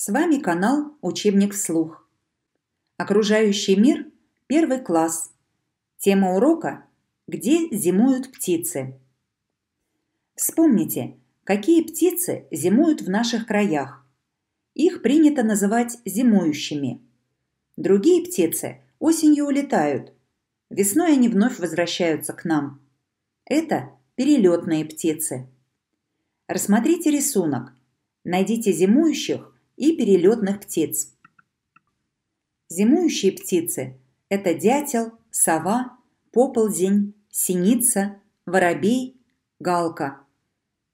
С вами канал «Учебник вслух». Окружающий мир – первый класс. Тема урока – «Где зимуют птицы?». Вспомните, какие птицы зимуют в наших краях. Их принято называть зимующими. Другие птицы осенью улетают. Весной они вновь возвращаются к нам. Это перелетные птицы. Рассмотрите рисунок. Найдите зимующих – и перелетных птиц. Зимующие птицы – это дятел, сова, поползень, синица, воробей, галка.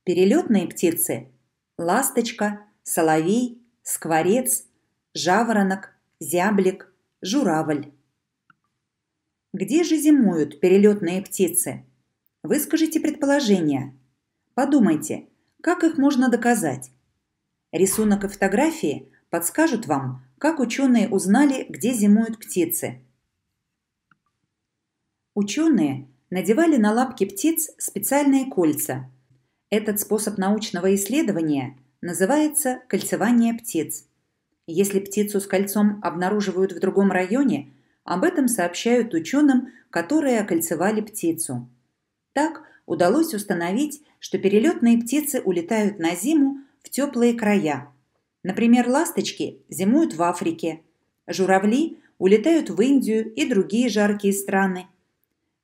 Перелетные птицы – ласточка, соловей, скворец, жаворонок, зяблик, журавль. Где же зимуют перелетные птицы? Выскажите предположение. Подумайте, как их можно доказать? Рисунок и фотографии подскажут вам, как ученые узнали, где зимуют птицы. Ученые надевали на лапки птиц специальные кольца. Этот способ научного исследования называется кольцевание птиц. Если птицу с кольцом обнаруживают в другом районе, об этом сообщают ученым, которые окольцевали птицу. Так удалось установить, что перелетные птицы улетают на зиму теплые края. Например, ласточки зимуют в Африке, журавли улетают в Индию и другие жаркие страны.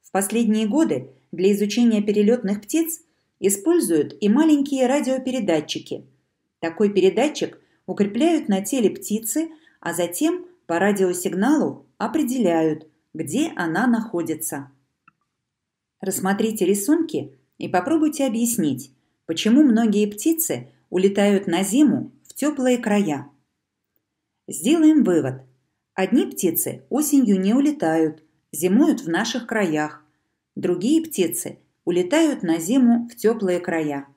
В последние годы для изучения перелетных птиц используют и маленькие радиопередатчики. Такой передатчик укрепляют на теле птицы, а затем по радиосигналу определяют, где она находится. Рассмотрите рисунки и попробуйте объяснить, почему многие птицы улетают на зиму в теплые края. Сделаем вывод. Одни птицы осенью не улетают, зимуют в наших краях. Другие птицы улетают на зиму в теплые края.